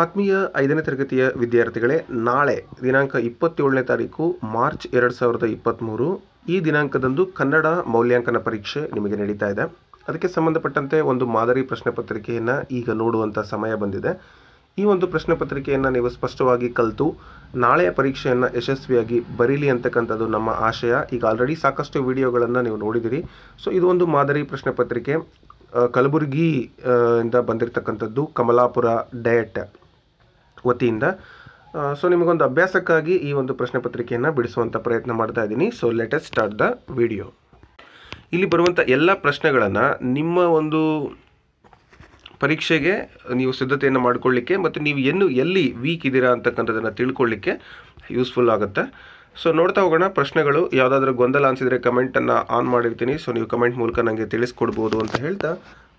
ಆತ್ಮೀಯ ಐದನೇ ತರಗತಿಯ ವಿದ್ಯಾರ್ಥಿಗಳೇ ನಾಳೆ ದಿನಾಂಕ ಇಪ್ಪತ್ತೇಳನೇ ತಾರೀಕು ಮಾರ್ಚ್ ಎರಡು ಸಾವಿರದ ಇಪ್ಪತ್ತ್ಮೂರು ಈ ದಿನಾಂಕದಂದು ಕನ್ನಡ ಮೌಲ್ಯಾಂಕನ ಪರೀಕ್ಷೆ ನಿಮಗೆ ನಡೀತಾ ಇದೆ ಅದಕ್ಕೆ ಸಂಬಂಧಪಟ್ಟಂತೆ ಒಂದು ಮಾದರಿ ಪ್ರಶ್ನೆ ಪತ್ರಿಕೆಯನ್ನು ಈಗ ನೋಡುವಂಥ ಸಮಯ ಬಂದಿದೆ ಈ ಒಂದು ಪ್ರಶ್ನೆ ಪತ್ರಿಕೆಯನ್ನು ನೀವು ಸ್ಪಷ್ಟವಾಗಿ ಕಲಿತು ನಾಳೆಯ ಪರೀಕ್ಷೆಯನ್ನು ಯಶಸ್ವಿಯಾಗಿ ಬರೀಲಿ ಅಂತಕ್ಕಂಥದ್ದು ನಮ್ಮ ಆಶಯ ಈಗ ಆಲ್ರೆಡಿ ಸಾಕಷ್ಟು ವಿಡಿಯೋಗಳನ್ನು ನೀವು ನೋಡಿದಿರಿ ಸೊ ಇದು ಒಂದು ಮಾದರಿ ಪ್ರಶ್ನೆ ಪತ್ರಿಕೆ ಕಲಬುರಗಿ ಇಂದ ಬಂದಿರತಕ್ಕಂಥದ್ದು ಕಮಲಾಪುರ ಡಯಟ್ ವತಿಯಿಂದ ಸೊ ನಿಮಗೊಂದು ಅಭ್ಯಾಸಕ್ಕಾಗಿ ಈ ಒಂದು ಪ್ರಶ್ನೆ ಪತ್ರಿಕೆಯನ್ನು ಬಿಡಿಸುವಂಥ ಪ್ರಯತ್ನ ಮಾಡ್ತಾ ಇದ್ದೀನಿ so let's start the video ಇಲ್ಲಿ ಬರುವಂಥ ಎಲ್ಲ ಪ್ರಶ್ನೆಗಳನ್ನು ನಿಮ್ಮ ಒಂದು ಪರೀಕ್ಷೆಗೆ ನೀವು ಸಿದ್ಧತೆಯನ್ನು ಮಾಡಿಕೊಳ್ಳಿಕ್ಕೆ ಮತ್ತು ನೀವು ಎನ್ನು ಎಲ್ಲಿ ವೀಕ್ ಇದ್ದೀರಾ ಅಂತಕ್ಕಂಥದ್ದನ್ನು ತಿಳ್ಕೊಳ್ಳಿಕ್ಕೆ ಯೂಸ್ಫುಲ್ ಆಗುತ್ತೆ ಸೊ ನೋಡ್ತಾ ಹೋಗೋಣ ಪ್ರಶ್ನೆಗಳು ಯಾವುದಾದ್ರೂ ಗೊಂದಲ ಅನ್ಸಿದ್ರೆ ಕಮೆಂಟನ್ನು ಆನ್ ಮಾಡಿರ್ತೀನಿ ಸೊ ನೀವು ಕಮೆಂಟ್ ಮೂಲಕ ನನಗೆ ತಿಳಿಸ್ಕೊಡ್ಬೋದು ಅಂತ ಹೇಳ್ತಾ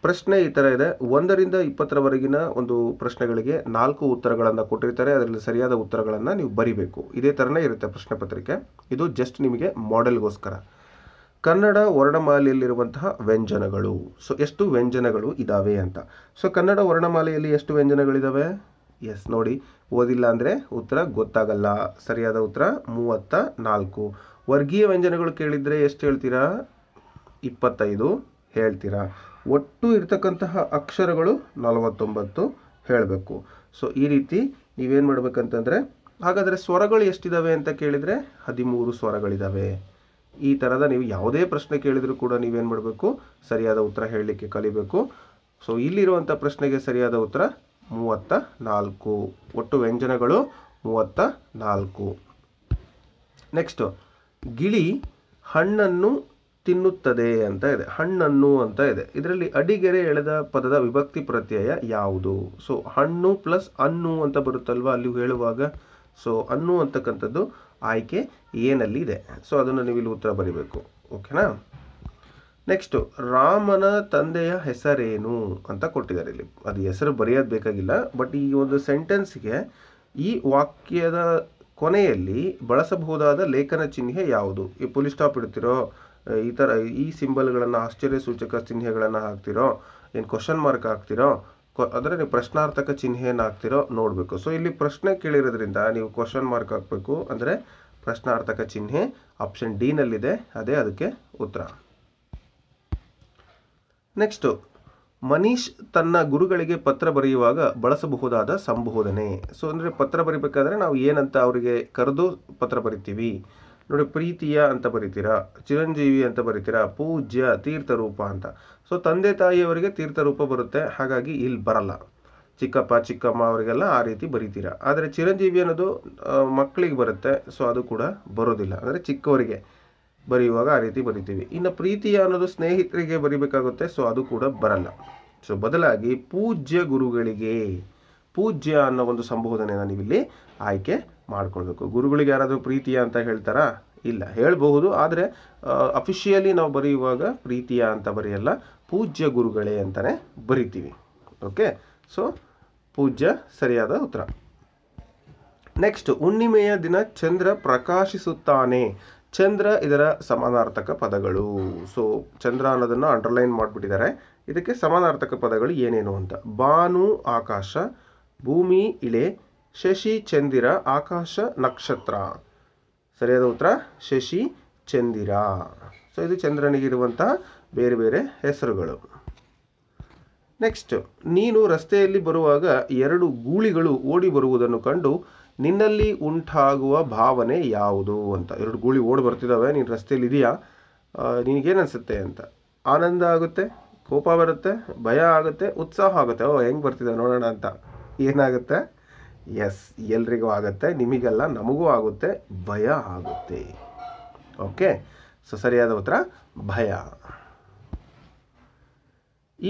ಪ್ರಶ್ನೆ ಈ ಥರ ಇದೆ ಒಂದರಿಂದ ಇಪ್ಪತ್ತರವರೆಗಿನ ಒಂದು ಪ್ರಶ್ನೆಗಳಿಗೆ ನಾಲ್ಕು ಉತ್ತರಗಳನ್ನು ಕೊಟ್ಟಿರ್ತಾರೆ ಅದರಲ್ಲಿ ಸರಿಯಾದ ಉತ್ತರಗಳನ್ನು ನೀವು ಬರಿಬೇಕು ಇದೇ ಥರನೇ ಇರುತ್ತೆ ಪ್ರಶ್ನೆ ಪತ್ರಿಕೆ ಇದು ಜಸ್ಟ್ ನಿಮಗೆ ಮಾಡೆಲ್ಗೋಸ್ಕರ ಕನ್ನಡ ವರ್ಣಮಾಲೆಯಲ್ಲಿರುವಂತಹ ವ್ಯಂಜನಗಳು ಸೊ ಎಷ್ಟು ವ್ಯಂಜನಗಳು ಇದ್ದಾವೆ ಅಂತ ಸೊ ಕನ್ನಡ ವರ್ಣಮಾಲೆಯಲ್ಲಿ ಎಷ್ಟು ವ್ಯಂಜನಗಳಿದಾವೆ ಎಸ್ ನೋಡಿ ಓದಿಲ್ಲ ಅಂದರೆ ಉತ್ತರ ಗೊತ್ತಾಗಲ್ಲ ಸರಿಯಾದ ಉತ್ತರ ಮೂವತ್ತ ನಾಲ್ಕು ವರ್ಗೀಯ ವ್ಯಂಜನಗಳು ಕೇಳಿದರೆ ಎಷ್ಟು ಹೇಳ್ತೀರಾ ಇಪ್ಪತ್ತೈದು ಹೇಳ್ತೀರಾ ಒಟ್ಟು ಇರ್ತಕ್ಕಂತಹ ಅಕ್ಷರಗಳು ನಲವತ್ತೊಂಬತ್ತು ಹೇಳಬೇಕು ಸೊ ಈ ರೀತಿ ನೀವೇನು ಮಾಡಬೇಕಂತಂದರೆ ಹಾಗಾದರೆ ಸ್ವರಗಳು ಎಷ್ಟಿದ್ದಾವೆ ಅಂತ ಕೇಳಿದರೆ ಹದಿಮೂರು ಸ್ವರಗಳಿದ್ದಾವೆ ಈ ಥರದ ನೀವು ಯಾವುದೇ ಪ್ರಶ್ನೆ ಕೇಳಿದರೂ ಕೂಡ ನೀವೇನು ಮಾಡಬೇಕು ಸರಿಯಾದ ಉತ್ತರ ಹೇಳಲಿಕ್ಕೆ ಕಲಿಬೇಕು ಸೊ ಇಲ್ಲಿರುವಂಥ ಪ್ರಶ್ನೆಗೆ ಸರಿಯಾದ ಉತ್ತರ ಮೂವತ್ತ ನಾಲ್ಕು ಒಟ್ಟು ವ್ಯಂಜನಗಳು ಮೂವತ್ತ ನಾಲ್ಕು ನೆಕ್ಸ್ಟು ಗಿಳಿ ಹಣ್ಣನ್ನು ತಿನ್ನುತ್ತದೆ ಅಂತ ಇದೆ ಹಣ್ಣನ್ನು ಅಂತ ಇದೆ ಇದರಲ್ಲಿ ಅಡಿಗೆರೆ ಎಳೆದ ಪದದ ವಿಭಕ್ತಿ ಪ್ರತ್ಯಯ ಯಾವುದು ಸೊ ಹಣ್ಣು ಪ್ಲಸ್ ಅನ್ನು ಅಂತ ಬರುತ್ತಲ್ವ ಅಲ್ಲಿ ಹೇಳುವಾಗ ಸೊ ಅನ್ನು ಅಂತಕ್ಕಂಥದ್ದು ಆಯ್ಕೆ ಏನಲ್ಲಿ ಇದೆ ಸೊ ಅದನ್ನು ನೀವು ಇಲ್ಲಿ ಉತ್ತರ ಬರೀಬೇಕು ಓಕೆನಾ ನೆಕ್ಸ್ಟು ರಾಮನ ತಂದೆಯ ಹೆಸರೇನು ಅಂತ ಕೊಟ್ಟಿದ್ದಾರೆ ಇಲ್ಲಿ ಅದು ಹೆಸರು ಬರೆಯೋದು ಬೇಕಾಗಿಲ್ಲ ಬಟ್ ಈ ಒಂದು ಸೆಂಟೆನ್ಸ್ಗೆ ಈ ವಾಕ್ಯದ ಕೊನೆಯಲ್ಲಿ ಬಳಸಬಹುದಾದ ಲೇಖನ ಚಿಹ್ನೆ ಯಾವುದು ಈ ಪೊಲೀಸ್ ಸ್ಟಾಪ್ ಇಡ್ತಿರೋ ಈ ಥರ ಈ ಸಿಂಬಲ್ಗಳನ್ನು ಆಶ್ಚರ್ಯ ಸೂಚಕ ಚಿಹ್ನೆಗಳನ್ನು ಹಾಕ್ತಿರೋ ಏನು ಕ್ವಶನ್ ಮಾರ್ಕ್ ಹಾಕ್ತಿರೋ ಅಂದರೆ ನೀವು ಪ್ರಶ್ನಾರ್ಥಕ ಚಿಹ್ನೆಯನ್ನು ಹಾಕ್ತಿರೋ ನೋಡಬೇಕು ಸೊ ಇಲ್ಲಿ ಪ್ರಶ್ನೆ ಕೇಳಿರೋದ್ರಿಂದ ನೀವು ಕ್ವಶನ್ ಮಾರ್ಕ್ ಹಾಕಬೇಕು ಅಂದರೆ ಪ್ರಶ್ನಾರ್ಥಕ ಚಿಹ್ನೆ ಆಪ್ಷನ್ ಡಿನಲ್ಲಿದೆ ಅದೇ ಅದಕ್ಕೆ ಉತ್ತರ ನೆಕ್ಸ್ಟು ಮನೀಶ್ ತನ್ನ ಗುರುಗಳಿಗೆ ಪತ್ರ ಬರೆಯುವಾಗ ಬಳಸಬಹುದಾದ ಸಂಬೋಧನೆ ಸೊ ಅಂದರೆ ಪತ್ರ ಬರಿಬೇಕಾದ್ರೆ ನಾವು ಏನಂತ ಅವರಿಗೆ ಕರೆದು ಪತ್ರ ಬರಿತೀವಿ ನೋಡಿ ಪ್ರೀತಿಯ ಅಂತ ಬರಿತೀರಾ ಚಿರಂಜೀವಿ ಅಂತ ಬರಿತೀರಾ ಪೂಜ್ಯ ತೀರ್ಥರೂಪ ಅಂತ ಸೊ ತಂದೆ ತಾಯಿಯವರಿಗೆ ತೀರ್ಥರೂಪ ಬರುತ್ತೆ ಹಾಗಾಗಿ ಇಲ್ಲಿ ಬರಲ್ಲ ಚಿಕ್ಕಪ್ಪ ಚಿಕ್ಕಮ್ಮ ಅವರಿಗೆಲ್ಲ ಆ ರೀತಿ ಬರಿತೀರಾ ಆದರೆ ಚಿರಂಜೀವಿ ಅನ್ನೋದು ಮಕ್ಕಳಿಗೆ ಬರುತ್ತೆ ಸೊ ಅದು ಕೂಡ ಬರೋದಿಲ್ಲ ಅಂದರೆ ಚಿಕ್ಕವರಿಗೆ ಬರೆಯುವಾಗ ಆ ರೀತಿ ಬರಿತೀವಿ ಇನ್ನು ಪ್ರೀತಿಯ ಅನ್ನೋದು ಸ್ನೇಹಿತರಿಗೆ ಬರಿಬೇಕಾಗುತ್ತೆ ಸೊ ಅದು ಕೂಡ ಬರಲ್ಲ ಸೊ ಬದಲಾಗಿ ಪೂಜ್ಯ ಗುರುಗಳಿಗೆ ಪೂಜ್ಯ ಅನ್ನೋ ಒಂದು ಸಂಬೋಧನೆಯನ್ನು ನೀವಿಲ್ಲಿ ಆಯ್ಕೆ ಮಾಡ್ಕೊಳ್ಬೇಕು ಗುರುಗಳಿಗೆ ಯಾರಾದರೂ ಪ್ರೀತಿಯ ಅಂತ ಹೇಳ್ತಾರಾ ಇಲ್ಲ ಹೇಳಬಹುದು ಆದರೆ ಅಫಿಷಿಯಲಿ ನಾವು ಬರೆಯುವಾಗ ಪ್ರೀತಿಯ ಅಂತ ಬರೆಯಲ್ಲ ಪೂಜ್ಯ ಗುರುಗಳೇ ಅಂತಲೇ ಬರಿತೀವಿ ಓಕೆ ಸೊ ಪೂಜ್ಯ ಸರಿಯಾದ ಉತ್ತರ ನೆಕ್ಸ್ಟ್ ಹುಣ್ಣಿಮೆಯ ದಿನ ಚಂದ್ರ ಪ್ರಕಾಶಿಸುತ್ತಾನೆ ಚಂದ್ರ ಇದರ ಸಮಾನಾರ್ಥಕ ಪದಗಳು ಸೊ ಚಂದ್ರ ಅನ್ನೋದನ್ನು ಅಂಡರ್ಲೈನ್ ಮಾಡಿಬಿಟ್ಟಿದ್ದಾರೆ ಇದಕ್ಕೆ ಸಮಾನಾರ್ಥಕ ಪದಗಳು ಏನೇನು ಅಂತ ಬಾನು ಆಕಾಶ ಭೂಮಿ ಇಳೆ ಶಶಿ ಚಂದಿರ ಆಕಾಶ ನಕ್ಷತ್ರ ಸರಿಯಾದ ಉತ್ತರ ಶಶಿ ಚಂದಿರ ಸೊ ಇದು ಚಂದ್ರನಿಗಿರುವಂತಹ ಬೇರೆ ಬೇರೆ ಹೆಸರುಗಳು ನೆಕ್ಸ್ಟ್ ನೀನು ರಸ್ತೆಯಲ್ಲಿ ಬರುವಾಗ ಎರಡು ಗೂಳಿಗಳು ಓಡಿ ಬರುವುದನ್ನು ಕಂಡು ನಿನ್ನಲ್ಲಿ ಉಂಟಾಗುವ ಭಾವನೆ ಯಾವುದು ಅಂತ ಎರಡು ಗೂಳಿ ಓಡಿ ಬರ್ತಿದ್ದಾವೆ ನೀನು ರಸ್ತೆಯಲ್ಲಿ ಇದೆಯಾ ನಿನಗೇನು ಅನಿಸುತ್ತೆ ಅಂತ ಆನಂದ ಆಗುತ್ತೆ ಕೋಪ ಬರುತ್ತೆ ಭಯ ಆಗುತ್ತೆ ಉತ್ಸಾಹ ಆಗುತ್ತೆ ಓ ಹೆಂಗೆ ಬರ್ತಿದ್ದಾವೆ ನೋಡೋಣ ಅಂತ ಏನಾಗುತ್ತೆ ಎಸ್ ಎಲ್ರಿಗೂ ಆಗುತ್ತೆ ನಿಮಗೆಲ್ಲ ನಮಗೂ ಆಗುತ್ತೆ ಭಯ ಆಗುತ್ತೆ ಓಕೆ ಸೊ ಸರಿಯಾದ ಉತ್ತರ ಭಯ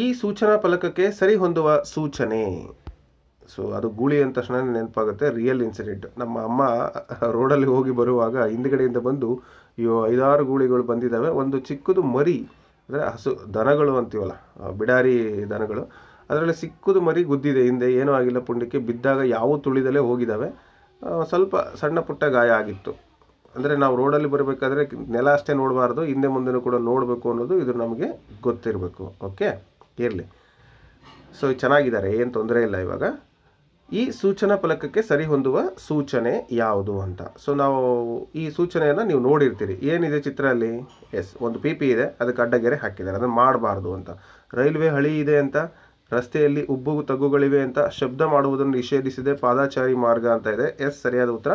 ಈ ಸೂಚನಾ ಫಲಕಕ್ಕೆ ಸರಿ ಹೊಂದುವ ಸೂಚನೆ ಸೊ ಅದು ಗೂಳಿ ಅಂದ ತಕ್ಷಣ ನೆನಪಾಗುತ್ತೆ ರಿಯಲ್ ಇನ್ಸಿಡೆಂಟ್ ನಮ್ಮ ಅಮ್ಮ ರೋಡಲ್ಲಿ ಹೋಗಿ ಬರುವಾಗ ಹಿಂದ್ಗಡೆಯಿಂದ ಬಂದು ಇವು ಐದಾರು ಗೂಳಿಗಳು ಬಂದಿದ್ದಾವೆ ಒಂದು ಚಿಕ್ಕದು ಮರಿ ಅಂದರೆ ಹಸು ದನಗಳು ಅಂತೀವಲ್ಲ ಬಿಡಾರಿ ದನಗಳು ಅದರಲ್ಲಿ ಸಿಕ್ಕದು ಮರಿ ಗುದ್ದಿದೆ ಹಿಂದೆ ಏನೂ ಆಗಿಲ್ಲ ಪುಂಡಕ್ಕೆ ಬಿದ್ದಾಗ ಯಾವ ತುಳಿದಲ್ಲೇ ಹೋಗಿದ್ದಾವೆ ಸ್ವಲ್ಪ ಸಣ್ಣ ಪುಟ್ಟ ಗಾಯ ಆಗಿತ್ತು ಅಂದರೆ ನಾವು ರೋಡಲ್ಲಿ ಬರಬೇಕಾದ್ರೆ ನೆಲ ಅಷ್ಟೇ ನೋಡಬಾರ್ದು ಹಿಂದೆ ಮುಂದೆನೂ ಕೂಡ ನೋಡಬೇಕು ಅನ್ನೋದು ಇದು ನಮಗೆ ಗೊತ್ತಿರಬೇಕು ಓಕೆ ಇರಲಿ ಸೊ ಚೆನ್ನಾಗಿದ್ದಾರೆ ಏನು ತೊಂದರೆ ಇಲ್ಲ ಇವಾಗ ಈ ಸೂಚನಾ ಫಲಕಕ್ಕೆ ಸರಿ ಹೊಂದುವ ಸೂಚನೆ ಯಾವುದು ಅಂತ ಸೊ ನಾವು ಈ ಸೂಚನೆಯನ್ನು ನೀವು ನೋಡಿರ್ತೀರಿ ಏನಿದೆ ಚಿತ್ರ ಅಲ್ಲಿ ಎಸ್ ಒಂದು ಪಿ ಪಿ ಇದೆ ಅದಕ್ಕೆ ಅಡ್ಡಗೆರೆ ಹಾಕಿದ್ದಾರೆ ಅದನ್ನು ಮಾಡಬಾರ್ದು ಅಂತ ರೈಲ್ವೆ ಹಳಿ ಇದೆ ಅಂತ ರಸ್ತೆಯಲ್ಲಿ ಉಬ್ಬು ತಗ್ಗುಗಳಿವೆ ಅಂತ ಶಬ್ದ ಮಾಡುವುದನ್ನು ನಿಷೇಧಿಸಿದೆ ಪಾದಾಚಾರಿ ಮಾರ್ಗ ಅಂತ ಇದೆ ಎಸ್ ಸರಿಯಾದ ಉತ್ತರ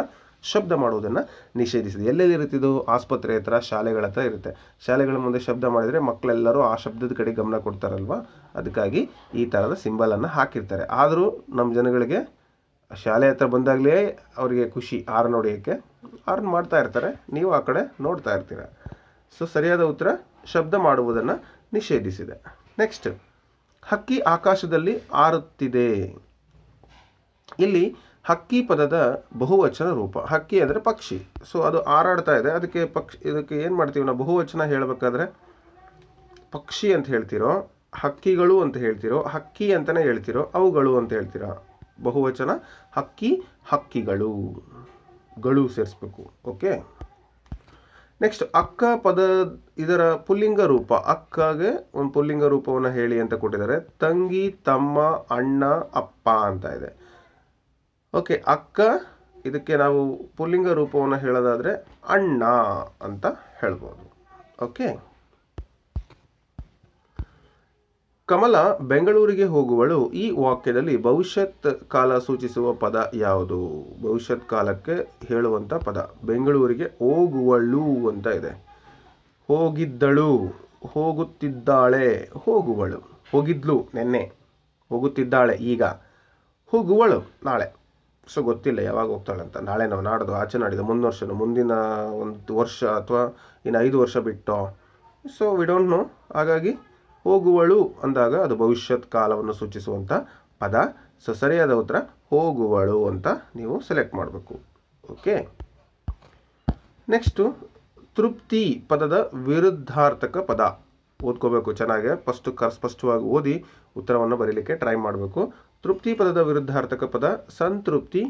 ಶಬ್ದ ಮಾಡುವುದನ್ನು ನಿಷೇಧಿಸಿದೆ ಎಲ್ಲೆಲ್ಲಿ ಇರುತ್ತಿದ್ದು ಆಸ್ಪತ್ರೆ ಹತ್ರ ಶಾಲೆಗಳ ಹತ್ರ ಇರುತ್ತೆ ಶಾಲೆಗಳ ಮುಂದೆ ಶಬ್ದ ಮಾಡಿದರೆ ಮಕ್ಕಳೆಲ್ಲರೂ ಆ ಶಬ್ದದ ಕಡೆ ಗಮನ ಕೊಡ್ತಾರಲ್ವ ಅದಕ್ಕಾಗಿ ಈ ಥರದ ಸಿಂಬಲನ್ನು ಹಾಕಿರ್ತಾರೆ ಆದರೂ ನಮ್ಮ ಜನಗಳಿಗೆ ಶಾಲೆ ಹತ್ರ ಬಂದಾಗಲೇ ಅವರಿಗೆ ಖುಷಿ ಆರ್ನ್ ಹೊಡೆಯೋಕ್ಕೆ ಆರ್ನ್ ಮಾಡ್ತಾ ಇರ್ತಾರೆ ನೀವು ಆ ಕಡೆ ನೋಡ್ತಾ ಇರ್ತೀರ ಸೊ ಸರಿಯಾದ ಉತ್ತರ ಶಬ್ದ ಮಾಡುವುದನ್ನು ನಿಷೇಧಿಸಿದೆ ನೆಕ್ಸ್ಟ್ ಹಕ್ಕಿ ಆಕಾಶದಲ್ಲಿ ಆರುತ್ತಿದೆ ಇಲ್ಲಿ ಹಕ್ಕಿ ಪದದ ಬಹುವಚನ ರೂಪ ಹಕ್ಕಿ ಅಂದರೆ ಪಕ್ಷಿ ಸೊ ಅದು ಹಾರಾಡ್ತಾ ಇದೆ ಅದಕ್ಕೆ ಪಕ್ಷಿ ಇದಕ್ಕೆ ಏನು ಮಾಡ್ತೀವಿ ನಾವು ಬಹುವಚನ ಹೇಳಬೇಕಾದ್ರೆ ಪಕ್ಷಿ ಅಂತ ಹೇಳ್ತಿರೋ ಹಕ್ಕಿಗಳು ಅಂತ ಹೇಳ್ತಿರೋ ಹಕ್ಕಿ ಅಂತಲೇ ಹೇಳ್ತಿರೋ ಅವುಗಳು ಅಂತ ಹೇಳ್ತೀರಾ ಬಹುವಚನ ಹಕ್ಕಿ ಹಕ್ಕಿಗಳು ಗಳು ಸೇರಿಸ್ಬೇಕು ಓಕೆ ನೆಕ್ಸ್ಟ್ ಅಕ್ಕ ಪದ ಇದರ ಪುಲ್ಲಿಂಗ ರೂಪ ಅಕ್ಕಗೆ ಒಂದು ಪುಲ್ಲಿಂಗ ರೂಪವನ್ನು ಹೇಳಿ ಅಂತ ಕೊಟ್ಟಿದ್ದಾರೆ ತಂಗಿ ತಮ್ಮ ಅಣ್ಣ ಅಪ್ಪ ಅಂತ ಇದೆ ಓಕೆ ಅಕ್ಕ ಇದಕ್ಕೆ ನಾವು ಪುಲ್ಲಿಂಗ ರೂಪವನ್ನು ಹೇಳೋದಾದರೆ ಅಣ್ಣ ಅಂತ ಹೇಳ್ಬೋದು ಓಕೆ ಕಮಲ ಬೆಂಗಳೂರಿಗೆ ಹೋಗುವಳು ಈ ವಾಕ್ಯದಲ್ಲಿ ಭವಿಷ್ಯತ್ ಕಾಲ ಸೂಚಿಸುವ ಪದ ಯಾವುದು ಭವಿಷ್ಯತ್ ಕಾಲಕ್ಕೆ ಹೇಳುವಂಥ ಪದ ಬೆಂಗಳೂರಿಗೆ ಹೋಗುವಳು ಅಂತ ಇದೆ ಹೋಗಿದ್ದಳು ಹೋಗುತ್ತಿದ್ದಾಳೆ ಹೋಗುವಳು ಹೋಗಿದ್ಲು ನೆನ್ನೆ ಹೋಗುತ್ತಿದ್ದಾಳೆ ಈಗ ಹೋಗುವಳು ನಾಳೆ ಸೊ ಗೊತ್ತಿಲ್ಲ ಯಾವಾಗ ಹೋಗ್ತಾಳೆ ಅಂತ ನಾಳೆ ನಾವು ನಾಡ್ದು ಆಚೆ ನಾಡಿದ ಮುಂದಿನ ವರ್ಷನೋ ಮುಂದಿನ ಒಂದು ವರ್ಷ ಅಥವಾ ಇನ್ನು ಐದು ವರ್ಷ ಬಿಟ್ಟೋ ಸೊ ವಿ ಡೋಂಟ್ ನೋ ಹಾಗಾಗಿ ಹೋಗುವಳು ಅಂದಾಗ ಅದು ಭವಿಷ್ಯತ್ ಕಾಲವನ್ನು ಸೂಚಿಸುವಂಥ ಪದ ಸೊ ಸರಿಯಾದ ಉತ್ತರ ಹೋಗುವಳು ಅಂತ ನೀವು ಸೆಲೆಕ್ಟ್ ಮಾಡಬೇಕು ಓಕೆ ನೆಕ್ಸ್ಟು ತೃಪ್ತಿ ಪದದ ವಿರುದ್ಧಾರ್ಥಕ ಪದ ಓದ್ಕೋಬೇಕು ಚೆನ್ನಾಗೆ ಫಸ್ಟು ಕ ಸ್ಪಷ್ಟವಾಗಿ ಓದಿ ಉತ್ತರವನ್ನು ಬರೀಲಿಕ್ಕೆ ಟ್ರೈ ಮಾಡಬೇಕು ತೃಪ್ತಿ ಪದದ ವಿರುದ್ಧಾರ್ಥಕ ಪದ ಸಂತೃಪ್ತಿ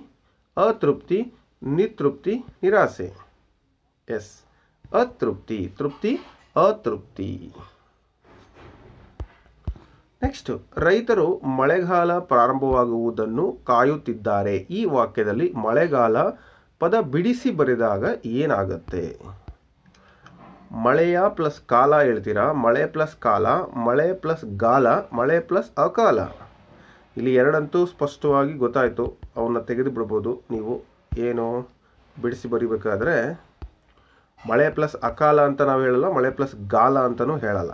ಅತೃಪ್ತಿ ನಿತೃಪ್ತಿ ನಿರಾಸೆ ಎಸ್ ಅತೃಪ್ತಿ ತೃಪ್ತಿ ಅತೃಪ್ತಿ ನೆಕ್ಸ್ಟ್ ರೈತರು ಮಳೆಗಾಲ ಪ್ರಾರಂಭವಾಗುವುದನ್ನು ಕಾಯುತ್ತಿದ್ದಾರೆ ಈ ವಾಕ್ಯದಲ್ಲಿ ಮಳೆಗಾಲ ಪದ ಬಿಡಿಸಿ ಬರೆದಾಗ ಏನಾಗತ್ತೆ ಮಳೆಯ ಪ್ಲಸ್ ಕಾಲ ಹೇಳ್ತೀರಾ ಮಳೆ ಪ್ಲಸ್ ಕಾಲ ಮಳೆ ಪ್ಲಸ್ ಗಾಲ ಮಳೆ ಪ್ಲಸ್ ಅಕಾಲ ಇಲ್ಲಿ ಎರಡಂತೂ ಸ್ಪಷ್ಟವಾಗಿ ಗೊತ್ತಾಯಿತು ಅವನ್ನ ತೆಗೆದು ಬಿಡ್ಬೋದು ನೀವು ಏನು ಬಿಡಿಸಿ ಬರಿಬೇಕಾದ್ರೆ ಮಳೆ ಪ್ಲಸ್ ಅಕಾಲ ಅಂತ ನಾವು ಹೇಳಲ್ಲ ಮಳೆ ಪ್ಲಸ್ ಗಾಲ ಅಂತಲೂ ಹೇಳಲ್ಲ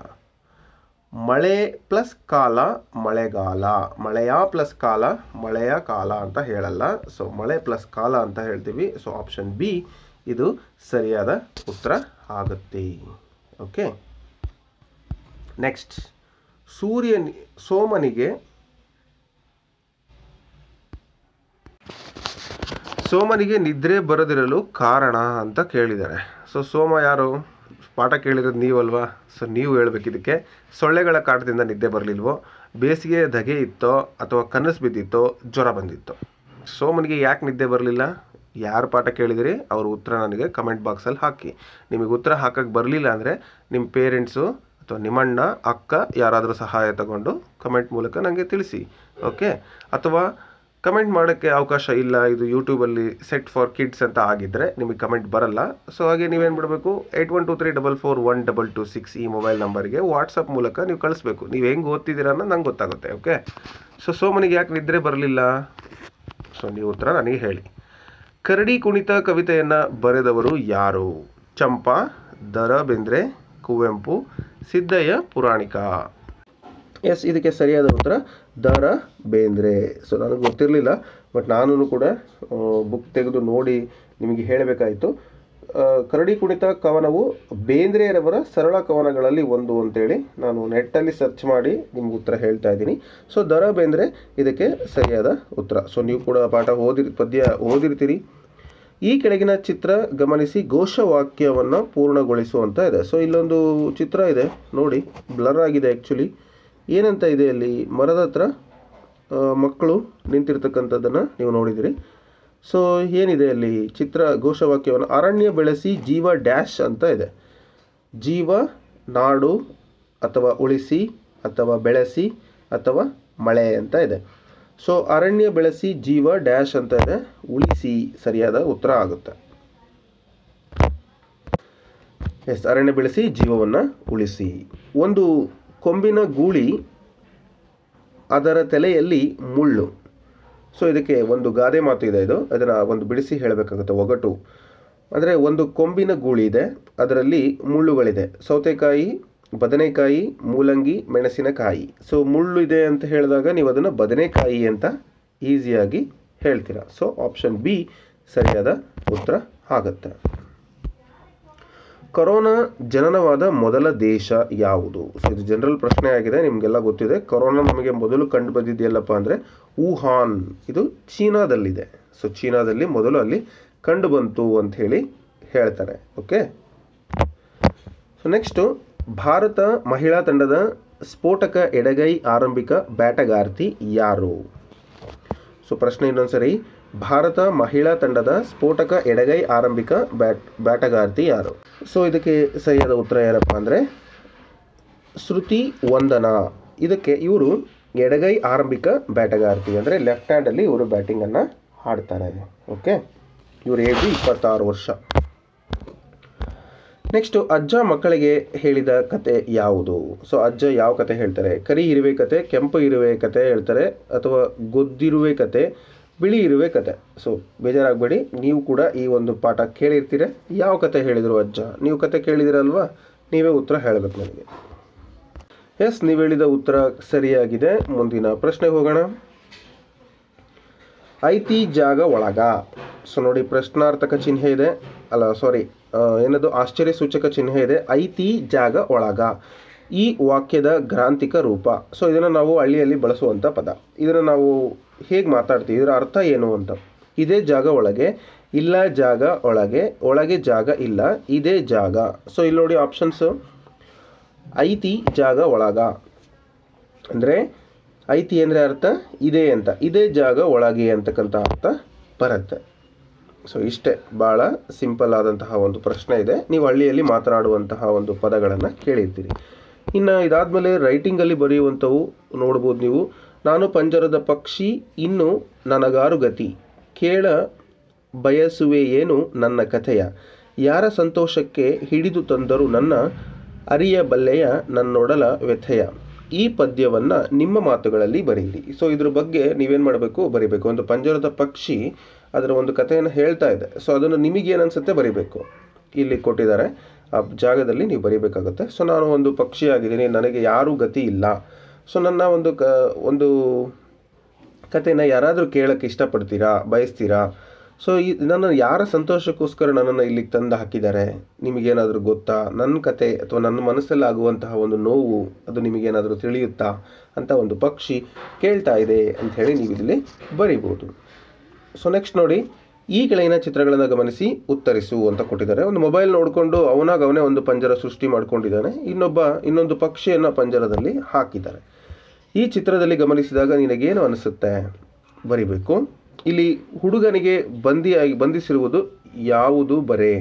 ಮಳೆ ಪ್ಲಸ್ ಕಾಲ ಮಳೆಗಾಲ ಮಳೆಯ ಪ್ಲಸ್ ಕಾಲ ಮಳೆಯ ಕಾಲ ಅಂತ ಹೇಳಲ್ಲ ಸೊ ಮಳೆ ಪ್ಲಸ್ ಕಾಲ ಅಂತ ಹೇಳ್ತೀವಿ ಸೊ ಆಪ್ಷನ್ ಬಿ ಇದು ಸರಿಯಾದ ಉತ್ತರ ಆಗುತ್ತೆ ಓಕೆ ನೆಕ್ಸ್ಟ್ ಸೂರ್ಯನ್ ಸೋಮನಿಗೆ ಸೋಮನಿಗೆ ನಿದ್ರೆ ಬರದಿರಲು ಕಾರಣ ಅಂತ ಕೇಳಿದ್ದಾರೆ ಸೊ ಸೋಮ ಯಾರು ಪಾಠ ಕೇಳಿರೋದು ನೀವಲ್ವಾ ಸೊ ನೀವು ಹೇಳಬೇಕಿದ್ದಕ್ಕೆ ಸೊಳ್ಳೆಗಳ ಕಾಟದಿಂದ ನಿದ್ದೆ ಬರಲಿಲ್ವೋ ಬೇಸಿಗೆ ಧಗೆ ಇತ್ತೋ ಅಥವಾ ಕನಸು ಬಿದ್ದಿತ್ತೋ ಜ್ವರ ಬಂದಿತ್ತು ಸೋಮನಿಗೆ ಯಾಕೆ ನಿದ್ದೆ ಬರಲಿಲ್ಲ ಯಾರು ಪಾಠ ಕೇಳಿದಿರಿ ಅವ್ರ ಉತ್ತರ ನನಗೆ ಕಮೆಂಟ್ ಬಾಕ್ಸಲ್ಲಿ ಹಾಕಿ ನಿಮಗೆ ಉತ್ತರ ಹಾಕಕ್ಕೆ ಬರಲಿಲ್ಲ ಅಂದರೆ ನಿಮ್ಮ ಪೇರೆಂಟ್ಸು ಅಥವಾ ನಿಮ್ಮಣ್ಣ ಅಕ್ಕ ಯಾರಾದರೂ ಸಹಾಯ ತಗೊಂಡು ಕಮೆಂಟ್ ಮೂಲಕ ನನಗೆ ತಿಳಿಸಿ ಓಕೆ ಅಥವಾ ಕಮೆಂಟ್ ಮಾಡೋಕ್ಕೆ ಅವಕಾಶ ಇಲ್ಲ ಇದು ಯೂಟ್ಯೂಬಲ್ಲಿ ಸೆಟ್ ಫಾರ್ ಕಿಡ್ಸ್ ಅಂತ ಆಗಿದ್ದರೆ ನಿಮಗೆ ಕಮೆಂಟ್ ಬರಲ್ಲ ಸೊ ಹಾಗೆ ನೀವೇನು ಮಾಡಬೇಕು eight one two three double four one double two six ಈ ಮೊಬೈಲ್ ನಂಬರ್ಗೆ ವಾಟ್ಸಪ್ ಮೂಲಕ ನೀವು ಕಳಿಸ್ಬೇಕು ನೀವು ಹೆಂಗೆ ಓದ್ತಿದ್ದೀರ ಅನ್ನೋ ನಂಗೆ ಗೊತ್ತಾಗುತ್ತೆ ಓಕೆ ಸೊ ಸೋಮನಿಗೆ ಯಾಕೆ ನಿದ್ರೆ ಬರಲಿಲ್ಲ ಸೊ ನೀವು ಉತ್ತರ ನನಗೆ ಹೇಳಿ ಕರಡಿ ಕುಣಿತ ಕವಿತೆಯನ್ನು ಬರೆದವರು ಯಾರು ಚಂಪಾ ದರ ಬೆಂದ್ರೆ ಕುವೆಂಪು ಸಿದ್ದಯ್ಯ ಪುರಾಣಿಕ ಎಸ್ ಇದಕ್ಕೆ ಸರಿಯಾದ ಉತ್ತರ ದರ ಬೇಂದ್ರೆ ಸೊ ನನಗೆ ಗೊತ್ತಿರಲಿಲ್ಲ ಬಟ್ ನಾನು ಕೂಡ ಬುಕ್ ತೆಗೆದು ನೋಡಿ ನಿಮಗೆ ಹೇಳಬೇಕಾಯಿತು ಕರಡಿ ಕುಣಿತ ಕವನವು ಬೇಂದ್ರೆಯರವರ ಸರಳ ಕವನಗಳಲ್ಲಿ ಒಂದು ಅಂತೇಳಿ ನಾನು ನೆಟ್ಟಲ್ಲಿ ಸರ್ಚ್ ಮಾಡಿ ನಿಮ್ಗೆ ಉತ್ತರ ಹೇಳ್ತಾ ಇದ್ದೀನಿ ಸೊ ದರ ಬೇಂದ್ರೆ ಇದಕ್ಕೆ ಸರಿಯಾದ ಉತ್ತರ ಸೊ ನೀವು ಕೂಡ ಪಾಠ ಓದಿ ಪದ್ಯ ಓದಿರ್ತೀರಿ ಈ ಕೆಳಗಿನ ಚಿತ್ರ ಗಮನಿಸಿ ಘೋಷವಾಕ್ಯವನ್ನು ಪೂರ್ಣಗೊಳಿಸುವಂತ ಇದೆ ಸೊ ಇಲ್ಲೊಂದು ಚಿತ್ರ ಇದೆ ನೋಡಿ ಬ್ಲರ್ ಆಗಿದೆ ಆ್ಯಕ್ಚುಲಿ ಏನಂತ ಇದೆ ಅಲ್ಲಿ ಮರದ ಹತ್ರ ಮಕ್ಕಳು ನಿಂತಿರ್ತಕ್ಕಂಥದ್ದನ್ನು ನೀವು ನೋಡಿದಿರಿ ಸೊ ಏನಿದೆ ಅಲ್ಲಿ ಚಿತ್ರ ಘೋಷವಾಕ್ಯವನ್ನು ಅರಣ್ಯ ಬೆಳೆಸಿ ಜೀವ ಡ್ಯಾಶ್ ಅಂತ ಇದೆ ಜೀವ ನಾಡು ಅಥವಾ ಉಳಿಸಿ ಅಥವಾ ಬೆಳೆಸಿ ಅಥವಾ ಮಳೆ ಅಂತ ಇದೆ ಸೊ ಅರಣ್ಯ ಬೆಳೆಸಿ ಜೀವ ಡ್ಯಾಶ್ ಅಂತ ಇದೆ ಉಳಿಸಿ ಸರಿಯಾದ ಉತ್ತರ ಆಗುತ್ತೆ ಎಸ್ ಅರಣ್ಯ ಬೆಳೆಸಿ ಜೀವವನ್ನು ಉಳಿಸಿ ಒಂದು ಕೊಂಬಿನ ಗೂಳಿ ಅದರ ತಲೆಯಲ್ಲಿ ಮುಳ್ಳು ಸೊ ಇದಕ್ಕೆ ಒಂದು ಗಾದೆ ಮಾತು ಇದೆ ಇದು ಅದನ್ನು ಒಂದು ಬಿಡಿಸಿ ಹೇಳಬೇಕಾಗುತ್ತೆ ಒಗಟು ಅಂದರೆ ಒಂದು ಕೊಂಬಿನ ಗೂಳಿ ಇದೆ ಅದರಲ್ಲಿ ಮುಳ್ಳುಗಳಿದೆ ಸೌತೆಕಾಯಿ ಬದನೆಕಾಯಿ ಮೂಲಂಗಿ ಮೆಣಸಿನಕಾಯಿ ಸೊ ಮುಳ್ಳು ಇದೆ ಅಂತ ಹೇಳಿದಾಗ ನೀವು ಅದನ್ನು ಬದನೆಕಾಯಿ ಅಂತ ಈಸಿಯಾಗಿ ಹೇಳ್ತೀರಾ ಸೊ ಆಪ್ಷನ್ ಬಿ ಸರಿಯಾದ ಉತ್ತರ ಆಗುತ್ತೆ ಕೊರೋನಾ ಜನನವಾದ ಮೊದಲ ದೇಶ ಯಾವುದು ಸೊ ಇದು ಜನರಲ್ ಪ್ರಶ್ನೆ ಆಗಿದೆ ನಿಮಗೆಲ್ಲ ಗೊತ್ತಿದೆ ಕರೋನಾ ನಮಗೆ ಮೊದಲು ಕಂಡು ಬಂದಿದೆಯಲ್ಲಪ್ಪ ಅಂದರೆ ವುಹಾನ್ ಇದು ಚೀನಾದಲ್ಲಿದೆ ಸೊ ಚೀನಾದಲ್ಲಿ ಮೊದಲು ಅಲ್ಲಿ ಕಂಡು ಬಂತು ಅಂತ ಹೇಳಿ ಹೇಳ್ತಾರೆ ಓಕೆ ಸೊ ನೆಕ್ಸ್ಟು ಭಾರತ ಮಹಿಳಾ ತಂಡದ ಸ್ಫೋಟಕ ಎಡಗೈ ಆರಂಭಿಕ ಬ್ಯಾಟಗಾರ್ತಿ ಯಾರು ಸೊ ಪ್ರಶ್ನೆ ಇನ್ನೊಂದ್ಸರಿ ಭಾರತ ಮಹಿಳಾ ತಂಡದ ಸ್ಫೋಟಕ ಎಡಗೈ ಆರಂಭಿಕ ಬ್ಯಾಟ್ ಬ್ಯಾಟಗಾರ್ತಿ ಯಾರು ಸೊ ಇದಕ್ಕೆ ಸರಿಯಾದ ಉತ್ತರ ಏನಪ್ಪ ಅಂದರೆ ಶ್ರುತಿ ವಂದನ ಇದಕ್ಕೆ ಇವರು ಎಡಗೈ ಆರಂಭಿಕ ಬ್ಯಾಟಗಾರ್ತಿ ಅಂದರೆ ಲೆಫ್ಟ್ ಹ್ಯಾಂಡಲ್ಲಿ ಇವರು ಬ್ಯಾಟಿಂಗನ್ನು ಆಡ್ತಾರೆ ಓಕೆ ಇವರು ಎ ಇಪ್ಪತ್ತಾರು ವರ್ಷ ನೆಕ್ಸ್ಟು ಅಜ್ಜ ಮಕ್ಕಳಿಗೆ ಹೇಳಿದ ಕತೆ ಯಾವುದು ಸೊ ಅಜ್ಜ ಯಾವ ಕತೆ ಹೇಳ್ತಾರೆ ಕರಿ ಇರುವೆ ಕತೆ ಕೆಂಪು ಇರುವೆ ಕತೆ ಹೇಳ್ತಾರೆ ಅಥವಾ ಗೊದ್ದಿರುವೆ ಕತೆ ಬಿಳಿ ಇರುವೆ ಕತೆ ಸೊ ಬೇಜಾರಾಗಬೇಡಿ ನೀವು ಕೂಡ ಈ ಒಂದು ಪಾಠ ಕೇಳಿರ್ತೀರ ಯಾವ ಕತೆ ಹೇಳಿದರು ಅಜ್ಜ ನೀವು ಕತೆ ಕೇಳಿದಿರಲ್ವಾ ನೀವೇ ಉತ್ತರ ಹೇಳಬೇಕು ನನಗೆ ಎಸ್ ನೀವು ಹೇಳಿದ ಉತ್ತರ ಸರಿಯಾಗಿದೆ ಮುಂದಿನ ಪ್ರಶ್ನೆಗೆ ಹೋಗೋಣ ಐತಿ ಜಾಗ ಒಳಗ ಸೊ ನೋಡಿ ಪ್ರಶ್ನಾರ್ಥಕ ಚಿಹ್ನೆ ಇದೆ ಅಲ್ಲ ಸಾರಿ ಏನದು ಆಶ್ಚರ್ಯ ಸೂಚಕ ಚಿಹ್ನೆ ಇದೆ ಐತಿ ಜಾಗ ಒಳಗ ಈ ವಾಕ್ಯದ ಗ್ರಾಂಥಿಕ ರೂಪ ಸೊ ಇದನ್ನು ನಾವು ಹಳ್ಳಿಯಲ್ಲಿ ಬಳಸುವಂಥ ಪದ ಇದನ್ನು ನಾವು ಹೇಗೆ ಮಾತಾಡ್ತೀವಿ ಇದರ ಅರ್ಥ ಏನು ಅಂತ ಇದೇ ಜಾಗ ಒಳಗೆ ಇಲ್ಲ ಜಾಗ ಒಳಗೆ ಒಳಗೆ ಜಾಗ ಇಲ್ಲ ಇದೇ ಜಾಗ ಸೊ ಇಲ್ಲಿ ನೋಡಿ ಆಪ್ಷನ್ಸ್ ಐತಿ ಜಾಗ ಒಳಗ ಅಂದರೆ ಐತಿ ಅಂದರೆ ಅರ್ಥ ಇದೇ ಅಂತ ಇದೇ ಜಾಗ ಒಳಗೆ ಅಂತಕ್ಕಂಥ ಅರ್ಥ ಬರುತ್ತೆ ಸೊ ಇಷ್ಟೇ ಭಾಳ ಸಿಂಪಲ್ ಆದಂತಹ ಒಂದು ಪ್ರಶ್ನೆ ಇದೆ ನೀವು ಹಳ್ಳಿಯಲ್ಲಿ ಮಾತನಾಡುವಂತಹ ಒಂದು ಪದಗಳನ್ನು ಕೇಳಿರ್ತೀರಿ ಇನ್ನು ರೈಟಿಂಗ್ ರೈಟಿಂಗಲ್ಲಿ ಬರೆಯುವಂಥವು ನೋಡ್ಬೋದು ನೀವು ನಾನು ಪಂಜರದ ಪಕ್ಷಿ ಇನ್ನು ನನಗಾರು ಗತಿ ಕೇಳ ಬಯಸುವೆ ಏನು ನನ್ನ ಕಥೆಯ ಯಾರ ಸಂತೋಷಕ್ಕೆ ಹಿಡಿದು ತಂದರೂ ನನ್ನ ಅರಿಯ ಬಲ್ಲೆಯ ನನ್ನೊಡಲ ವ್ಯಥೆಯ ಈ ಪದ್ಯವನ್ನು ನಿಮ್ಮ ಮಾತುಗಳಲ್ಲಿ ಬರೀರಿ ಸೊ ಇದ್ರ ಬಗ್ಗೆ ನೀವೇನು ಮಾಡಬೇಕು ಬರಿಬೇಕು ಒಂದು ಪಂಜರದ ಪಕ್ಷಿ ಅದರ ಒಂದು ಕಥೆಯನ್ನು ಹೇಳ್ತಾ ಇದೆ ಸೊ ಅದನ್ನು ನಿಮಗೇನು ಅನಿಸುತ್ತೆ ಬರಿಬೇಕು ಇಲ್ಲಿ ಕೊಟ್ಟಿದ್ದಾರೆ ಆ ಜಾಗದಲ್ಲಿ ನೀವು ಬರೀಬೇಕಾಗುತ್ತೆ ಸೊ ನಾನು ಒಂದು ಪಕ್ಷಿಯಾಗಿದ್ದೀನಿ ನನಗೆ ಯಾರೂ ಗತಿ ಇಲ್ಲ ಸೊ ನನ್ನ ಒಂದು ಕ ಒಂದು ಕಥೆನ ಯಾರಾದರೂ ಕೇಳೋಕ್ಕೆ ಇಷ್ಟಪಡ್ತೀರಾ ಬಯಸ್ತೀರಾ ಸೊ ಈ ನನ್ನ ಯಾರ ಸಂತೋಷಕ್ಕೋಸ್ಕರ ನನ್ನನ್ನು ಇಲ್ಲಿಗೆ ತಂದು ಹಾಕಿದ್ದಾರೆ ನಿಮಗೇನಾದರೂ ಗೊತ್ತಾ ನನ್ನ ಕತೆ ಅಥವಾ ನನ್ನ ಮನಸ್ಸಲ್ಲಿ ಆಗುವಂತಹ ಒಂದು ನೋವು ಅದು ನಿಮಗೇನಾದರೂ ತಿಳಿಯುತ್ತಾ ಅಂತ ಒಂದು ಪಕ್ಷಿ ಕೇಳ್ತಾ ಇದೆ ಅಂತ ಹೇಳಿ ನೀವು ಇಲ್ಲಿ ಬರೀಬೋದು ಸೊ ನೆಕ್ಸ್ಟ್ ನೋಡಿ ಈ ಕೆಳಗಿನ ಚಿತ್ರಗಳನ್ನು ಗಮನಿಸಿ ಉತ್ತರಿಸು ಅಂತ ಕೊಟ್ಟಿದ್ದಾರೆ ಒಂದು ಮೊಬೈಲ್ ನೋಡಿಕೊಂಡು ಅವನಾಗ ಅವನೇ ಒಂದು ಪಂಜರ ಸೃಷ್ಟಿ ಮಾಡಿಕೊಂಡಿದ್ದಾನೆ ಇನ್ನೊಬ್ಬ ಇನ್ನೊಂದು ಪಕ್ಷಿಯನ್ನು ಪಂಜರದಲ್ಲಿ ಹಾಕಿದ್ದಾರೆ ಈ ಚಿತ್ರದಲ್ಲಿ ಗಮನಿಸಿದಾಗ ನಿನಗೇನು ಅನಿಸುತ್ತೆ ಬರಿಬೇಕು ಇಲ್ಲಿ ಹುಡುಗನಿಗೆ ಬಂದಿಯಾಗಿ ಬಂಧಿಸಿರುವುದು ಯಾವುದು ಬರೇ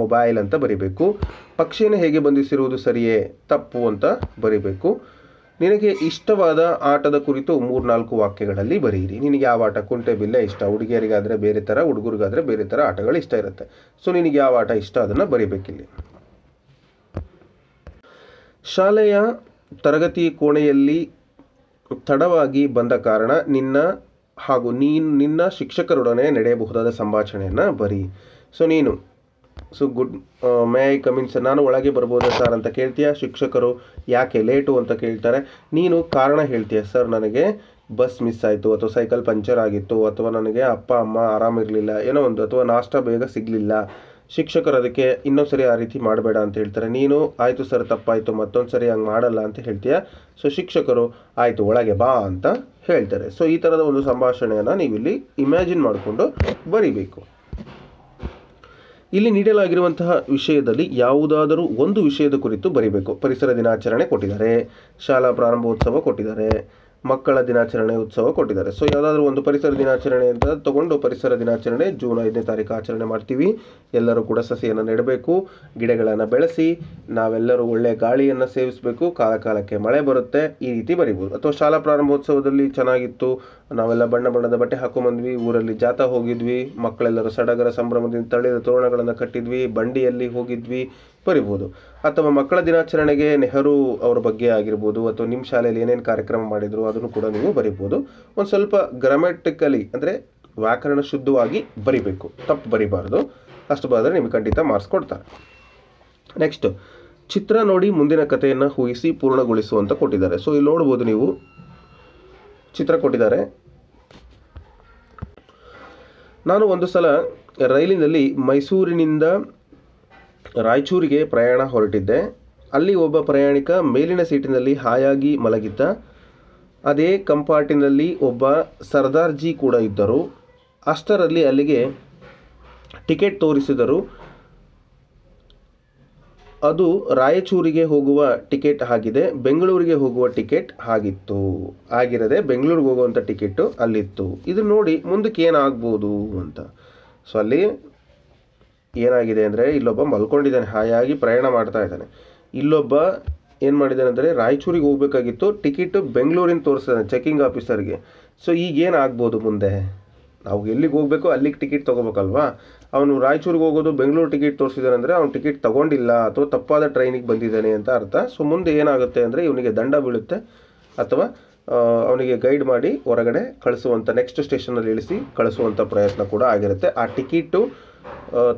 ಮೊಬೈಲ್ ಅಂತ ಬರಿಬೇಕು ಪಕ್ಷಿಯನ್ನು ಹೇಗೆ ಬಂಧಿಸಿರುವುದು ಸರಿಯೇ ತಪ್ಪು ಅಂತ ಬರಿಬೇಕು ನಿನಗೆ ಇಷ್ಟವಾದ ಆಟದ ಕುರಿತು ಮೂರ್ನಾಲ್ಕು ವಾಕ್ಯಗಳಲ್ಲಿ ಬರೆಯಿರಿ ನಿನಗೆ ಯಾವ ಆಟ ಕುಂಟೆಬಿಲ್ಲೆ ಇಷ್ಟ ಹುಡುಗಿಯರಿಗಾದರೆ ಬೇರೆ ಥರ ಹುಡುಗರಿಗಾದರೆ ಬೇರೆ ಥರ ಆಟಗಳು ಇಷ್ಟ ಇರುತ್ತೆ ಸೊ ನಿನಗೆ ಯಾವ ಆಟ ಇಷ್ಟ ಅದನ್ನು ಬರೀಬೇಕಿಲ್ಲಿ ಶಾಲೆಯ ತರಗತಿ ಕೋಣೆಯಲ್ಲಿ ತಡವಾಗಿ ಬಂದ ಕಾರಣ ನಿನ್ನ ಹಾಗೂ ನೀನು ನಿನ್ನ ಶಿಕ್ಷಕರೊಡನೆ ನಡೆಯಬಹುದಾದ ಸಂಭಾಷಣೆಯನ್ನು ಬರಿ ಸೊ ನೀನು so good may I sir ನಾನು ಒಳಗೆ ಬರ್ಬೋದಾ ಸರ್ ಅಂತ ಕೇಳ್ತೀಯಾ ಶಿಕ್ಷಕರು ಯಾಕೆ ಲೇಟು ಅಂತ ಕೇಳ್ತಾರೆ ನೀನು ಕಾರಣ ಹೇಳ್ತೀಯ ಸರ್ ನನಗೆ ಬಸ್ ಮಿಸ್ ಆಯಿತು ಅಥವಾ ಸೈಕಲ್ ಪಂಚರ್ ಆಗಿತ್ತು ಅಥವಾ ನನಗೆ ಅಪ್ಪ ಅಮ್ಮ ಆರಾಮಿರಲಿಲ್ಲ ಏನೋ ಒಂದು ಅಥವಾ ನಾಷ್ಟ ಬೇಗ ಸಿಗಲಿಲ್ಲ ಶಿಕ್ಷಕರು ಅದಕ್ಕೆ ಇನ್ನೊಂದು ಸರಿ ಆ ರೀತಿ ಮಾಡಬೇಡ ಅಂತ ಹೇಳ್ತಾರೆ ನೀನು ಆಯಿತು ಸರ್ ತಪ್ಪಾಯಿತು ಮತ್ತೊಂದು ಸರಿ ಹಂಗೆ ಮಾಡಲ್ಲ ಅಂತ ಹೇಳ್ತೀಯ ಸೊ ಶಿಕ್ಷಕರು ಆಯಿತು ಒಳಗೆ ಬಾ ಅಂತ ಹೇಳ್ತಾರೆ ಸೊ ಈ ಥರದ ಒಂದು ಸಂಭಾಷಣೆಯನ್ನು ನೀವಿಲ್ಲಿ ಇಮ್ಯಾಜಿನ್ ಮಾಡಿಕೊಂಡು ಬರೀಬೇಕು ಇಲ್ಲಿ ನೀಡಲಾಗಿರುವಂತಹ ವಿಷಯದಲ್ಲಿ ಯಾವುದಾದರೂ ಒಂದು ವಿಷಯದ ಕುರಿತು ಬರೀಬೇಕು ಪರಿಸರ ದಿನಾಚರಣೆ ಕೊಟ್ಟಿದ್ದಾರೆ ಶಾಲಾ ಪ್ರಾರಂಭೋತ್ಸವ ಕೊಟ್ಟಿದ್ದಾರೆ ಮಕ್ಕಳ ದಿನಾಚರಣೆ ಉತ್ಸವ ಕೊಟ್ಟಿದ್ದಾರೆ ಸೊ ಯಾವುದಾದ್ರೂ ಒಂದು ಪರಿಸರ ದಿನಾಚರಣೆ ಅಂತ ತಗೊಂಡು ಪರಿಸರ ದಿನಾಚರಣೆ ಜೂನ್ ಐದನೇ ತಾರೀಕು ಆಚರಣೆ ಮಾಡ್ತೀವಿ ಎಲ್ಲರೂ ಕೂಡ ಸಸಿಯನ್ನು ನೆಡಬೇಕು ಗಿಡಗಳನ್ನು ಬೆಳೆಸಿ ನಾವೆಲ್ಲರೂ ಒಳ್ಳೆಯ ಗಾಳಿಯನ್ನು ಸೇವಿಸಬೇಕು ಕಾಲ ಕಾಲಕ್ಕೆ ಮಳೆ ಬರುತ್ತೆ ಈ ರೀತಿ ಬರಿಬೋದು ಅಥವಾ ಶಾಲಾ ಪ್ರಾರಂಭೋತ್ಸವದಲ್ಲಿ ಚೆನ್ನಾಗಿತ್ತು ನಾವೆಲ್ಲ ಬಣ್ಣ ಬಣ್ಣದ ಬಟ್ಟೆ ಹಾಕೊಂಬಂದ್ವಿ ಊರಲ್ಲಿ ಜಾತ ಹೋಗಿದ್ವಿ ಮಕ್ಕಳೆಲ್ಲರೂ ಸಡಗರ ಸಂಭ್ರಮದಿಂದ ತಳಿದ ತೋರಣಗಳನ್ನು ಕಟ್ಟಿದ್ವಿ ಬಂಡಿಯಲ್ಲಿ ಹೋಗಿದ್ವಿ ಬರಿಬೋದು ಅಥವಾ ಮಕ್ಕಳ ದಿನಾಚರಣೆಗೆ ನೆಹರು ಅವರ ಬಗ್ಗೆ ಆಗಿರ್ಬೋದು ಅಥವಾ ನಿಮ್ಮ ಶಾಲೆಯಲ್ಲಿ ಏನೇನು ಕಾರ್ಯಕ್ರಮ ಮಾಡಿದ್ರು ಅದನ್ನು ಕೂಡ ನೀವು ಬರಿಬೋದು ಒಂದು ಸ್ವಲ್ಪ ಗ್ರಾಮೆಟಿಕಲಿ ಅಂದರೆ ವ್ಯಾಕರಣ ಶುದ್ಧವಾಗಿ ಬರಿಬೇಕು ತಪ್ಪು ಬರಿಬಾರ್ದು ಅಷ್ಟು ಬಂದರೆ ನಿಮಗೆ ಖಂಡಿತ ಮಾರ್ಕ್ಸ್ ಕೊಡ್ತಾರೆ ನೆಕ್ಸ್ಟ್ ಚಿತ್ರ ನೋಡಿ ಮುಂದಿನ ಕಥೆಯನ್ನು ಊಹಿಸಿ ಪೂರ್ಣಗೊಳಿಸುವಂತ ಕೊಟ್ಟಿದ್ದಾರೆ ಸೊ ಇಲ್ಲಿ ನೋಡ್ಬೋದು ನೀವು ಚಿತ್ರ ಕೊಟ್ಟಿದ್ದಾರೆ ನಾನು ಒಂದು ಸಲ ರೈಲಿನಲ್ಲಿ ಮೈಸೂರಿನಿಂದ ರಾಯಚೂರಿಗೆ ಪ್ರಯಾಣ ಹೊರಟಿದ್ದೆ ಅಲ್ಲಿ ಒಬ್ಬ ಪ್ರಯಾಣಿಕ ಮೇಲಿನ ಸೀಟಿನಲ್ಲಿ ಹಾಯಾಗಿ ಮಲಗಿದ್ದ ಅದೇ ಕಂಪಾರ್ಟಿನಲ್ಲಿ ಒಬ್ಬ ಸರ್ದಾರ್ಜಿ ಕೂಡ ಇದ್ದರು ಅಷ್ಟರಲ್ಲಿ ಅಲ್ಲಿಗೆ ಟಿಕೆಟ್ ತೋರಿಸಿದರು ಅದು ರಾಯಚೂರಿಗೆ ಹೋಗುವ ಟಿಕೆಟ್ ಆಗಿದೆ ಬೆಂಗಳೂರಿಗೆ ಹೋಗುವ ಟಿಕೆಟ್ ಆಗಿತ್ತು ಆಗಿರದೆ ಬೆಂಗಳೂರಿಗೆ ಹೋಗುವಂಥ ಟಿಕೆಟು ಅಲ್ಲಿತ್ತು ಇದು ನೋಡಿ ಮುಂದಕ್ಕೆ ಏನಾಗ್ಬೋದು ಅಂತ ಸೊ ಅಲ್ಲಿ ಏನಾಗಿದೆ ಅಂದರೆ ಇಲ್ಲೊಬ್ಬ ಮಲ್ಕೊಂಡಿದ್ದಾನೆ ಹಾಯಾಗಿ ಪ್ರಯಾಣ ಮಾಡ್ತಾ ಇದ್ದಾನೆ ಇಲ್ಲೊಬ್ಬ ಏನು ಮಾಡಿದ್ದಾನೆ ಅಂದರೆ ರಾಯಚೂರಿಗೆ ಹೋಗಬೇಕಾಗಿತ್ತು ಟಿಕೆಟ್ ಬೆಂಗಳೂರಿಂದ ತೋರಿಸ್ತಾನೆ ಚೆಕಿಂಗ್ ಆಫೀಸರ್ಗೆ ಸೊ ಈಗೇನು ಆಗ್ಬೋದು ಮುಂದೆ ನಾವು ಎಲ್ಲಿಗೆ ಹೋಗಬೇಕು ಅಲ್ಲಿಗೆ ಟಿಕೆಟ್ ತೊಗೋಬೇಕಲ್ವಾ ಅವನು ರಾಯಚೂರಿಗೆ ಹೋಗೋದು ಬೆಂಗಳೂರು ಟಿಕೆಟ್ ತೋರಿಸಿದಾನೆ ಅಂದರೆ ಅವ್ನು ಟಿಕೆಟ್ ತೊಗೊಂಡಿಲ್ಲ ಅಥವಾ ತಪ್ಪಾದ ಟ್ರೈನಿಗೆ ಬಂದಿದ್ದಾನೆ ಅಂತ ಅರ್ಥ ಸೊ ಮುಂದೆ ಏನಾಗುತ್ತೆ ಅಂದರೆ ಇವನಿಗೆ ದಂಡ ಬೀಳುತ್ತೆ ಅಥವಾ ಅವನಿಗೆ ಗೈಡ್ ಮಾಡಿ ಹೊರಗಡೆ ಕಳಿಸುವಂಥ ನೆಕ್ಸ್ಟ್ ಸ್ಟೇಷನಲ್ಲಿ ಇಳಿಸಿ ಕಳಿಸುವಂಥ ಪ್ರಯತ್ನ ಕೂಡ ಆಗಿರುತ್ತೆ ಆ ಟಿಕೆಟು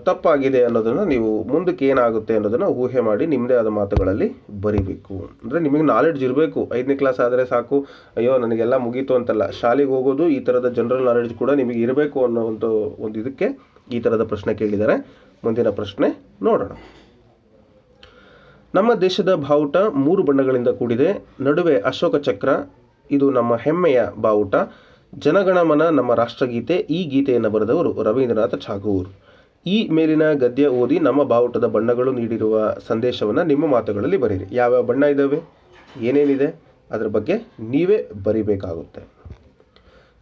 ತಪ್ಪಾಗಿದೆ ಅನ್ನೋದನ್ನು ನೀವು ಮುಂದಕ್ಕೆ ಏನಾಗುತ್ತೆ ಅನ್ನೋದನ್ನು ಊಹೆ ಮಾಡಿ ನಿಮ್ಮದೇ ಆದ ಮಾತುಗಳಲ್ಲಿ ಬರಿಬೇಕು ಅಂದರೆ ನಿಮಗೆ ನಾಲೆಡ್ಜ್ ಇರಬೇಕು ಐದನೇ ಕ್ಲಾಸ್ ಆದರೆ ಸಾಕು ಅಯ್ಯೋ ನನಗೆಲ್ಲ ಮುಗೀತು ಅಂತಲ್ಲ ಶಾಲೆಗೆ ಹೋಗೋದು ಈ ಥರದ ಜನರಲ್ ನಾಲೆಡ್ಜ್ ಕೂಡ ನಿಮಗೆ ಇರಬೇಕು ಅನ್ನೋ ಒಂದು ಒಂದು ಇದಕ್ಕೆ ಈ ಥರದ ಪ್ರಶ್ನೆ ಕೇಳಿದ್ದಾರೆ ಮುಂದಿನ ಪ್ರಶ್ನೆ ನೋಡೋಣ ನಮ್ಮ ದೇಶದ ಬಾವುಟ ಮೂರು ಬಣ್ಣಗಳಿಂದ ಕೂಡಿದೆ ನಡುವೆ ಅಶೋಕ ಚಕ್ರ ಇದು ನಮ್ಮ ಹೆಮ್ಮೆಯ ಬಾವುಟ ಜನಗಣಮನ ನಮ್ಮ ರಾಷ್ಟ್ರಗೀತೆ ಈ ಗೀತೆಯನ್ನು ಬರೆದವರು ರವೀಂದ್ರನಾಥ ಠಾಗೂರ್ ಈ ಮೇಲಿನ ಗದ್ಯ ಓದಿ ನಮ್ಮ ಬಾವುಟದ ಬಣ್ಣಗಳು ನೀಡಿರುವ ಸಂದೇಶವನ್ನು ನಿಮ್ಮ ಮಾತುಗಳಲ್ಲಿ ಬರೀರಿ ಯಾವ್ಯಾವ ಬಣ್ಣ ಇದ್ದಾವೆ ಏನೇನಿದೆ ಅದರ ಬಗ್ಗೆ ನೀವೇ ಬರೀಬೇಕಾಗುತ್ತೆ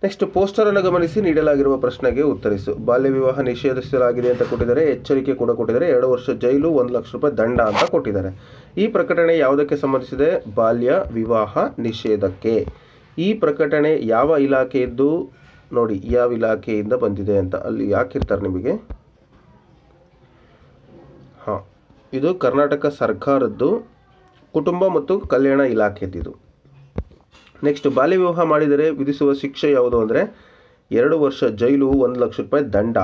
ನೆಕ್ಸ್ಟ್ ಪೋಸ್ಟರನ್ನು ಗಮನಿಸಿ ನೀಡಲಾಗಿರುವ ಪ್ರಶ್ನೆಗೆ ಉತ್ತರಿಸು ಬಾಲ್ಯ ವಿವಾಹ ನಿಷೇಧಿಸಲಾಗಿದೆ ಅಂತ ಕೊಟ್ಟಿದ್ದಾರೆ ಎಚ್ಚರಿಕೆ ಕೂಡ ಕೊಟ್ಟಿದ್ದಾರೆ ಎರಡು ವರ್ಷ ಜೈಲು ಒಂದು ಲಕ್ಷ ರೂಪಾಯಿ ದಂಡ ಅಂತ ಕೊಟ್ಟಿದ್ದಾರೆ ಈ ಪ್ರಕಟಣೆ ಯಾವುದಕ್ಕೆ ಸಂಬಂಧಿಸಿದೆ ಬಾಲ್ಯ ವಿವಾಹ ನಿಷೇಧಕ್ಕೆ ಈ ಪ್ರಕಟಣೆ ಯಾವ ಇಲಾಖೆಯದ್ದು ನೋಡಿ ಯಾವ ಇಲಾಖೆಯಿಂದ ಬಂದಿದೆ ಅಂತ ಅಲ್ಲಿ ಯಾಕಿರ್ತಾರೆ ನಿಮಗೆ ಇದು ಕರ್ನಾಟಕ ಸರ್ಕಾರದ್ದು ಕುಟುಂಬ ಮತ್ತು ಕಲ್ಯಾಣ ಇಲಾಖೆದಿದು ನೆಕ್ಸ್ಟ್ ಬಾಲ್ಯ ವಿವಾಹ ಮಾಡಿದರೆ ವಿಧಿಸುವ ಶಿಕ್ಷೆ ಯಾವುದು ಅಂದರೆ ಎರಡು ವರ್ಷ ಜೈಲು ಒಂದು ಲಕ್ಷ ರೂಪಾಯಿ ದಂಡ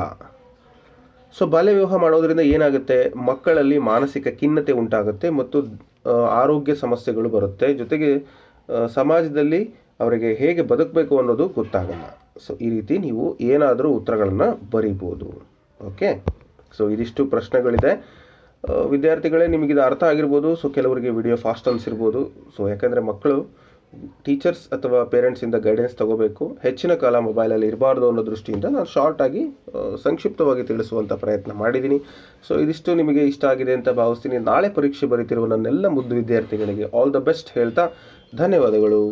ಸೊ ಬಾಲ್ಯ ವಿವಾಹ ಮಾಡೋದರಿಂದ ಏನಾಗುತ್ತೆ ಮಕ್ಕಳಲ್ಲಿ ಮಾನಸಿಕ ಖಿನ್ನತೆ ಉಂಟಾಗುತ್ತೆ ಮತ್ತು ಆರೋಗ್ಯ ಸಮಸ್ಯೆಗಳು ಬರುತ್ತೆ ಜೊತೆಗೆ ಸಮಾಜದಲ್ಲಿ ಅವರಿಗೆ ಹೇಗೆ ಬದುಕಬೇಕು ಅನ್ನೋದು ಗೊತ್ತಾಗಲ್ಲ ಸೊ ಈ ರೀತಿ ನೀವು ಏನಾದರೂ ಉತ್ತರಗಳನ್ನು ಬರಿಬೋದು ಓಕೆ ಸೊ ಇದಿಷ್ಟು ಪ್ರಶ್ನೆಗಳಿದೆ ವಿದ್ಯಾರ್ಥಿಗಳೇ ನಿಮಗಿದು ಅರ್ಥ ಆಗಿರ್ಬೋದು ಸೊ ಕೆಲವರಿಗೆ ವಿಡಿಯೋ ಫಾಸ್ಟ್ ಅನಿಸಿರ್ಬೋದು ಸೊ ಯಾಕಂದರೆ ಮಕ್ಕಳು ಟೀಚರ್ಸ್ ಅಥವಾ ಪೇರೆಂಟ್ಸಿಂದ ಗೈಡೆನ್ಸ್ ತಗೋಬೇಕು ಹೆಚ್ಚಿನ ಕಾಲ ಮೊಬೈಲಲ್ಲಿ ಇರಬಾರ್ದು ಅನ್ನೋ ದೃಷ್ಟಿಯಿಂದ ನಾನು ಶಾರ್ಟಾಗಿ ಸಂಕ್ಷಿಪ್ತವಾಗಿ ತಿಳಿಸುವಂಥ ಪ್ರಯತ್ನ ಮಾಡಿದ್ದೀನಿ ಸೊ ಇದಿಷ್ಟು ನಿಮಗೆ ಇಷ್ಟ ಆಗಿದೆ ಅಂತ ಭಾವಿಸ್ತೀನಿ ನಾಳೆ ಪರೀಕ್ಷೆ ಬರೀತಿರುವ ನನ್ನೆಲ್ಲ ಮುದ್ದು ವಿದ್ಯಾರ್ಥಿಗಳಿಗೆ ಆಲ್ ದ ಬೆಸ್ಟ್ ಹೇಳ್ತಾ ಧನ್ಯವಾದಗಳು